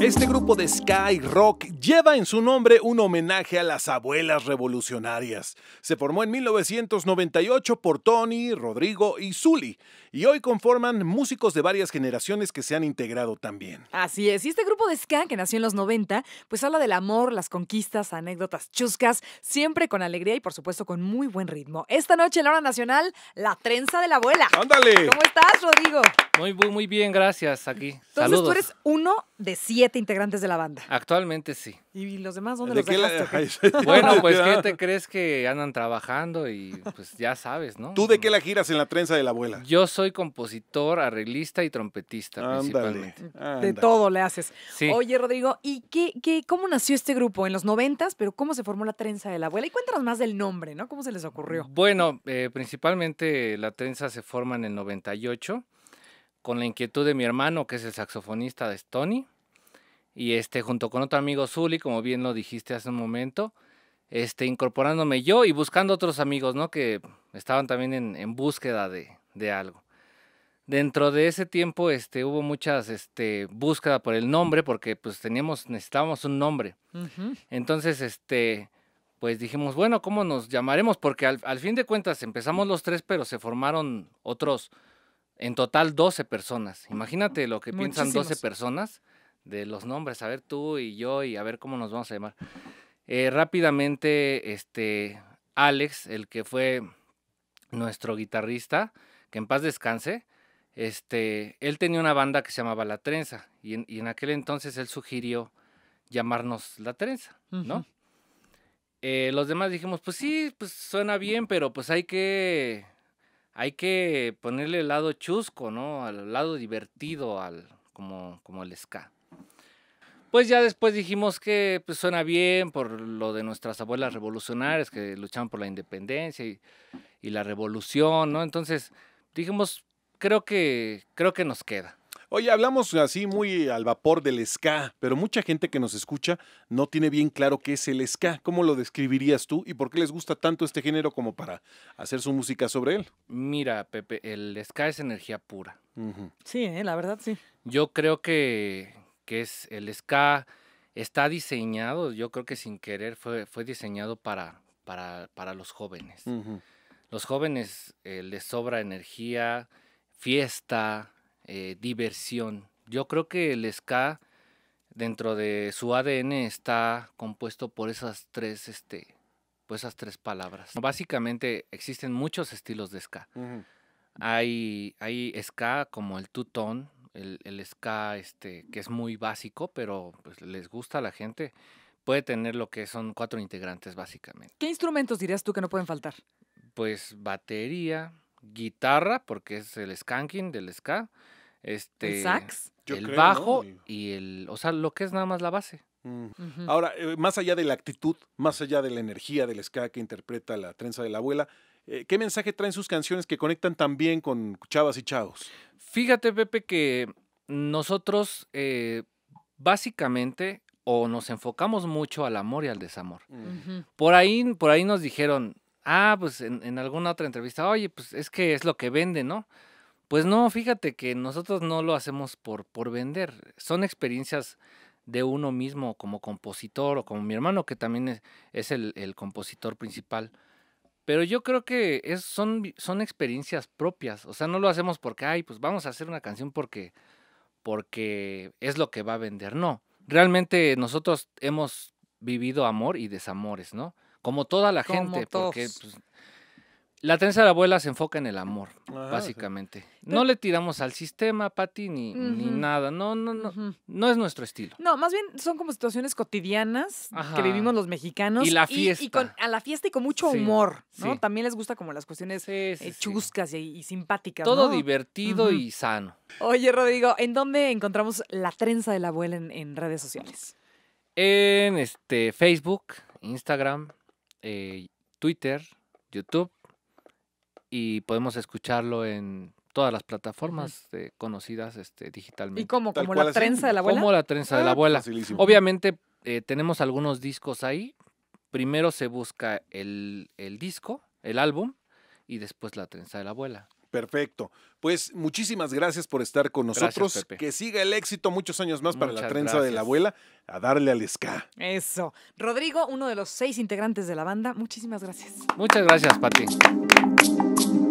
Este grupo de Sky Rock lleva en su nombre un homenaje a las abuelas revolucionarias. Se formó en 1998 por Tony, Rodrigo y Zully y hoy conforman músicos de varias generaciones que se han integrado también. Así es, y este grupo de ska que nació en los 90, pues habla del amor, las conquistas, anécdotas chuscas, siempre con alegría y por supuesto con muy buen ritmo. Esta noche en la hora nacional, La trenza de la abuela. ¡Ándale! ¿Cómo estás, Rodrigo? Muy, muy bien, gracias, aquí. Entonces tú eres uno de siete integrantes de la banda. Actualmente sí. ¿Y los demás dónde los dejaste? bueno, pues ¿qué te crees que andan trabajando? Y pues ya sabes, ¿no? ¿Tú de qué la giras en la trenza de la abuela? Yo soy compositor, arreglista y trompetista principalmente. De todo le haces. Oye, Rodrigo, ¿y qué, qué, cómo nació este grupo? ¿En los noventas? ¿Pero cómo se formó la trenza de la abuela? Y cuéntanos más del nombre, ¿no? ¿Cómo se les ocurrió? Bueno, eh, principalmente la trenza se forma en el 98 con la inquietud de mi hermano, que es el saxofonista de Stony y este, junto con otro amigo Zuli, como bien lo dijiste hace un momento, este, incorporándome yo y buscando otros amigos, ¿no? Que estaban también en, búsqueda de, algo. Dentro de ese tiempo este, hubo muchas este, búsqueda por el nombre, porque pues teníamos, necesitábamos un nombre. Entonces, este, pues dijimos, bueno, ¿cómo nos llamaremos? Porque al, fin de cuentas empezamos los tres, pero se formaron otros, en total 12 personas. Imagínate lo que piensan 12 personas de los nombres, a ver tú y yo y a ver cómo nos vamos a llamar. Eh, rápidamente, este, Alex, el que fue nuestro guitarrista, que en paz descanse, este, él tenía una banda que se llamaba La Trenza y en, aquel entonces él sugirió llamarnos La Trenza, ¿no? Eh, los demás dijimos, pues sí, pues suena bien, pero pues hay que, hay que ponerle el lado chusco, ¿no? Al lado divertido, al, como, como el ska. Pues ya después dijimos que pues, suena bien por lo de nuestras abuelas revolucionarias que luchaban por la independencia y, la revolución, ¿no? Entonces dijimos, creo que, creo que nos queda. Oye, hablamos así muy al vapor del ska, pero mucha gente que nos escucha no tiene bien claro qué es el ska. ¿Cómo lo describirías tú y por qué les gusta tanto este género como para hacer su música sobre él? Mira, Pepe, el ska es energía pura. Sí, ¿eh? la verdad, sí. Yo creo que, que es el ska, está diseñado, yo creo que sin querer fue, fue diseñado para, para, los jóvenes. Los jóvenes eh, les sobra energía, fiesta, eh, diversión. Yo creo que el ska dentro de su ADN está compuesto por esas tres, este, pues esas tres palabras. Básicamente existen muchos estilos de ska. hay, hay ska como el tutón, el, ska, este, que es muy básico, pero pues, les gusta a la gente, puede tener lo que son cuatro integrantes básicamente. ¿Qué instrumentos dirías tú que no pueden faltar? Pues batería, guitarra, porque es el skanking del ska, este, el sax, el bajo y el, o sea, lo que es nada más la base. Mm. Ahora, eh, más allá de la actitud, más allá de la energía del ska que interpreta la trenza de la abuela, eh, ¿qué mensaje traen sus canciones que conectan también con chavas y chavos? Fíjate, Pepe, que nosotros eh, básicamente o nos enfocamos mucho al amor y al desamor. por, ahí, por ahí nos dijeron, ah, pues en, alguna otra entrevista, oye, pues es que es lo que vende, ¿no? Pues no, fíjate que nosotros no lo hacemos por, por vender. Son experiencias de uno mismo como compositor o como mi hermano, que también es, el, compositor principal. Pero yo creo que es, son, son experiencias propias. O sea, no lo hacemos porque, ay, pues vamos a hacer una canción porque, porque es lo que va a vender. No. Realmente nosotros hemos vivido amor y desamores, ¿no? Como toda la gente, porque pues, la trenza de la abuela se enfoca en el amor, básicamente. no le tiramos al sistema, Pati, ni, ni nada. No, no, no. No es nuestro estilo. No, más bien son como situaciones cotidianas que vivimos los mexicanos. Y la fiesta. Y, a la fiesta y con mucho humor, ¿no? También les gusta como las cuestiones eh, chuscas y, simpáticas, simpáticas. Todo divertido y sano. Oye, Rodrigo, ¿en dónde encontramos la trenza de la abuela en, redes sociales? En este Facebook, Instagram, eh, Twitter, YouTube y podemos escucharlo en todas las plataformas conocidas este, digitalmente. ¿Y cómo? ¿Como la trenza de la abuela? Como la trenza de la ah, pues, abuela. Obviamente eh, tenemos algunos discos ahí. Primero se busca el, el disco, el álbum, y después la trenza de la abuela. Perfecto. Pues muchísimas gracias por estar con nosotros. que siga el éxito muchos años más para la trenza de la abuela, a darle al ska. Eso. Rodrigo, uno de los seis integrantes de la banda, muchísimas gracias. Muchas gracias, Pati.